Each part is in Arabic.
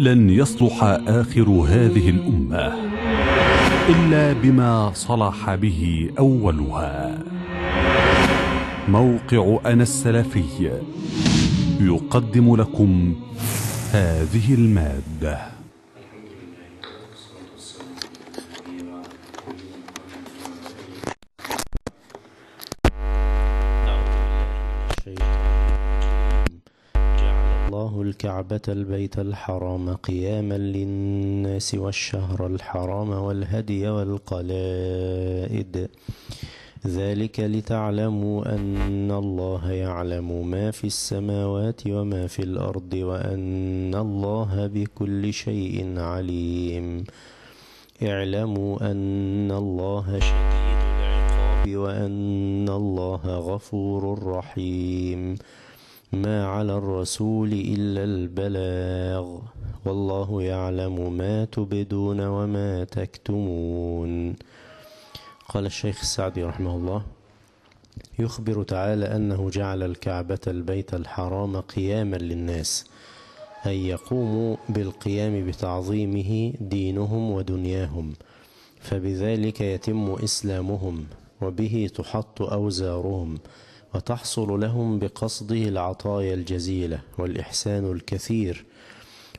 لن يصلح آخر هذه الأمة إلا بما صلح به أولها موقع أنا السلفي يقدم لكم هذه الماده الله الكعبة البيت الحرام قياما للناس والشهر الحرام والهدي والقلائد ذلك لتعلموا أن الله يعلم ما في السماوات وما في الأرض وأن الله بكل شيء عليم اعلموا أن الله شديد العقاب وأن الله غفور رحيم ما على الرسول إلا البلاغ والله يعلم ما تبدون وما تكتمون قال الشيخ السعدي رحمه الله يخبر تعالى أنه جعل الكعبة البيت الحرام قياما للناس أي يقوموا بالقيام بتعظيمه دينهم ودنياهم فبذلك يتم إسلامهم وبه تحط أوزارهم وتحصل لهم بقصده العطايا الجزيلة والإحسان الكثير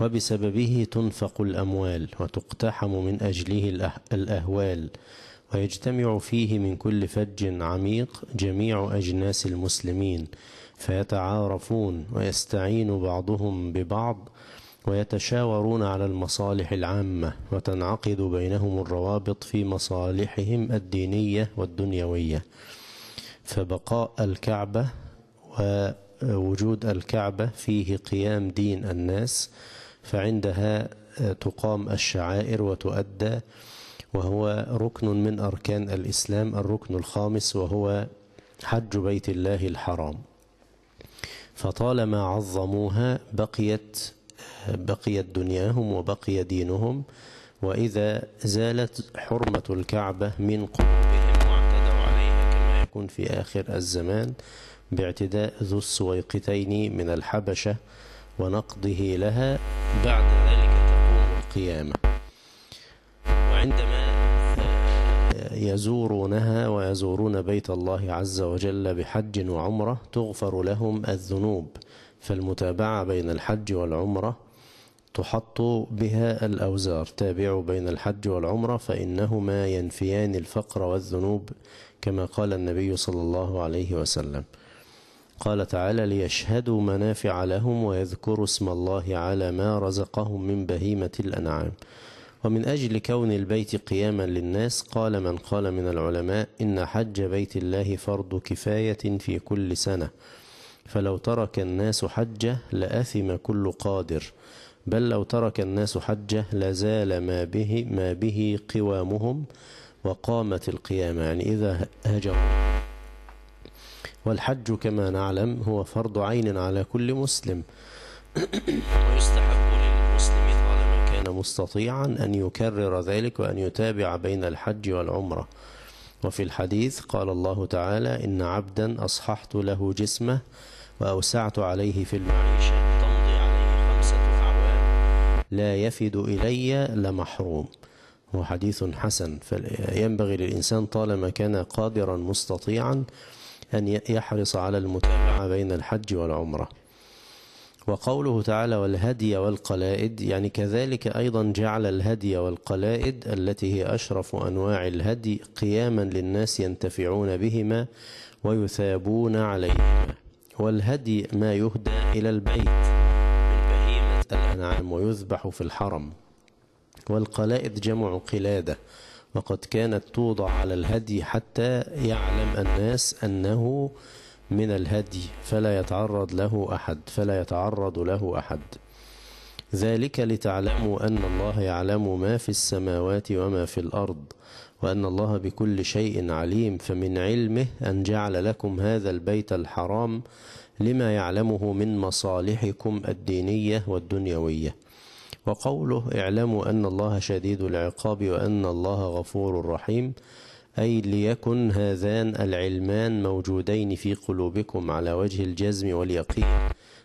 وبسببه تنفق الأموال وتقتحم من أجله الأهوال ويجتمع فيه من كل فج عميق جميع أجناس المسلمين فيتعارفون ويستعين بعضهم ببعض ويتشاورون على المصالح العامة وتنعقد بينهم الروابط في مصالحهم الدينية والدنيوية فبقاء الكعبة ووجود الكعبة فيه قيام دين الناس فعندها تقام الشعائر وتؤدى وهو ركن من أركان الإسلام الركن الخامس وهو حج بيت الله الحرام فطالما عظموها بقيت بقيت دنياهم وبقي دينهم وإذا زالت حرمة الكعبة من قبل يكون في آخر الزمان باعتداء ذو السويقتين من الحبشة ونقضه لها بعد ذلك تقوم القيامة وعندما يزورونها ويزورون بيت الله عز وجل بحج وعمرة تغفر لهم الذنوب فالمتابعة بين الحج والعمرة تحط بها الأوزار تابعوا بين الحج والعمرة فإنهما ينفيان الفقر والذنوب كما قال النبي صلى الله عليه وسلم قال تعالى ليشهدوا منافع لهم ويذكروا اسم الله على ما رزقهم من بهيمة الأنعام ومن أجل كون البيت قياما للناس قال من قال من العلماء إن حج بيت الله فرض كفاية في كل سنة فلو ترك الناس حجه لأثم كل قادر بل لو ترك الناس حجة لزال ما به, ما به قوامهم وقامت القيامة يعني إذا هجروا والحج كما نعلم هو فرض عين على كل مسلم ويستحب للمسلم طالما كان مستطيعا أن يكرر ذلك وأن يتابع بين الحج والعمرة وفي الحديث قال الله تعالى إن عبدا أصححت له جسمه وأوسعت عليه في المعيشة لا يفد إلي لمحروم هو حديث حسن فينبغي للإنسان طالما كان قادرا مستطيعا أن يحرص على المتابعة بين الحج والعمرة وقوله تعالى والهدي والقلائد يعني كذلك أيضا جعل الهدي والقلائد التي هي أشرف أنواع الهدي قياما للناس ينتفعون بهما ويثابون عليهما والهدي ما يهدى إلى البيت نعم ويذبح في الحرم والقلائد جمع قلادة وقد كانت توضع على الهدي حتى يعلم الناس أنه من الهدي فلا يتعرض له أحد فلا يتعرض له أحد ذلك لتعلموا أن الله يعلم ما في السماوات وما في الأرض وأن الله بكل شيء عليم فمن علمه أن جعل لكم هذا البيت الحرام لما يعلمه من مصالحكم الدينية والدنيوية وقوله اعلموا أن الله شديد العقاب وأن الله غفور رحيم أي ليكن هذان العلمان موجودين في قلوبكم على وجه الجزم واليقين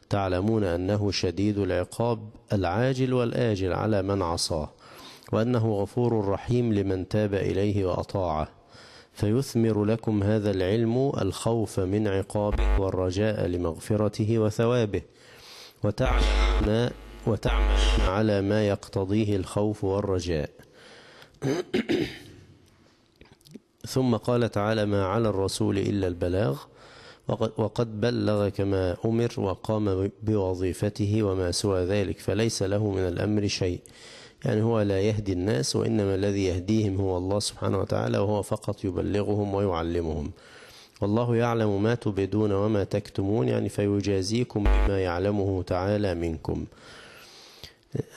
تعلمون أنه شديد العقاب العاجل والآجل على من عصاه وأنه غفور رحيم لمن تاب إليه وأطاعه فيثمر لكم هذا العلم الخوف من عقابه والرجاء لمغفرته وثوابه وتعمل على ما يقتضيه الخوف والرجاء ثم قال تعالى ما على الرسول إلا البلاغ وقد بلغ كما أمر وقام بوظيفته وما سوى ذلك فليس له من الأمر شيء يعني هو لا يهدي الناس وإنما الذي يهديهم هو الله سبحانه وتعالى وهو فقط يبلغهم ويعلمهم والله يعلم ما تبدون وما تكتمون يعني فيجازيكم بما يعلمه تعالى منكم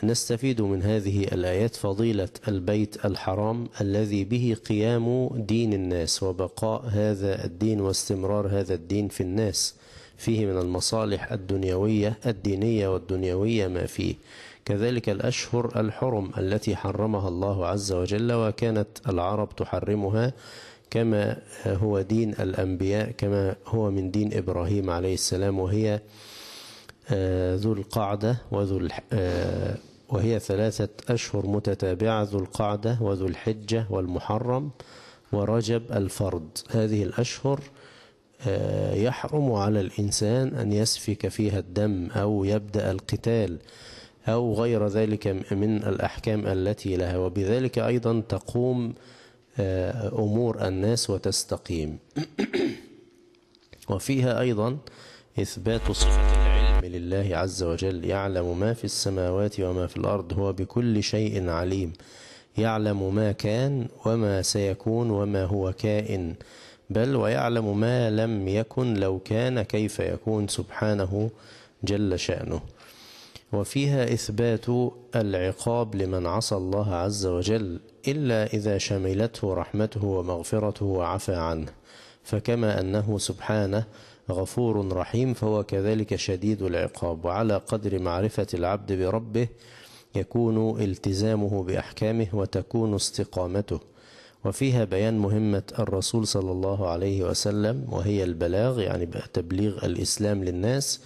نستفيد من هذه الآيات فضيلة البيت الحرام الذي به قيام دين الناس وبقاء هذا الدين واستمرار هذا الدين في الناس فيه من المصالح الدنيوية الدينية والدنيوية ما فيه كذلك الأشهر الحرم التي حرمها الله عز وجل وكانت العرب تحرمها كما هو دين الأنبياء كما هو من دين إبراهيم عليه السلام وهي آه، ذو القعدة وذو آه، وهي ثلاثة أشهر متتابعة ذو القعدة وذو الحجة والمحرم ورجب الفرد هذه الأشهر آه، يحرم على الإنسان أن يسفك فيها الدم أو يبدأ القتال أو غير ذلك من الأحكام التي لها وبذلك أيضا تقوم آه، أمور الناس وتستقيم وفيها أيضا إثبات صفة العلم لله عز وجل يعلم ما في السماوات وما في الأرض هو بكل شيء عليم يعلم ما كان وما سيكون وما هو كائن بل ويعلم ما لم يكن لو كان كيف يكون سبحانه جل شأنه وفيها إثبات العقاب لمن عصى الله عز وجل إلا إذا شملته رحمته ومغفرته وعفى عنه فكما أنه سبحانه غفور رحيم فهو كذلك شديد العقاب وعلى قدر معرفة العبد بربه يكون التزامه بأحكامه وتكون استقامته وفيها بيان مهمة الرسول صلى الله عليه وسلم وهي البلاغ يعني تبليغ الإسلام للناس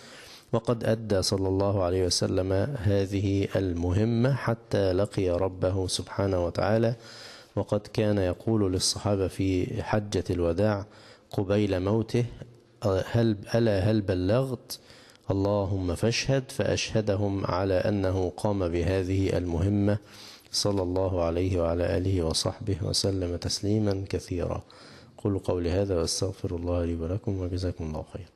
وقد أدى صلى الله عليه وسلم هذه المهمة حتى لقي ربه سبحانه وتعالى وقد كان يقول للصحابة في حجة الوداع قبيل موته هل ألا هل بلغت اللهم فاشهد فأشهدهم على أنه قام بهذه المهمة صلى الله عليه وعلى آله وصحبه وسلم تسليما كثيرا قل قولي هذا واستغفر الله لي ولكم وجزاكم الله خيرا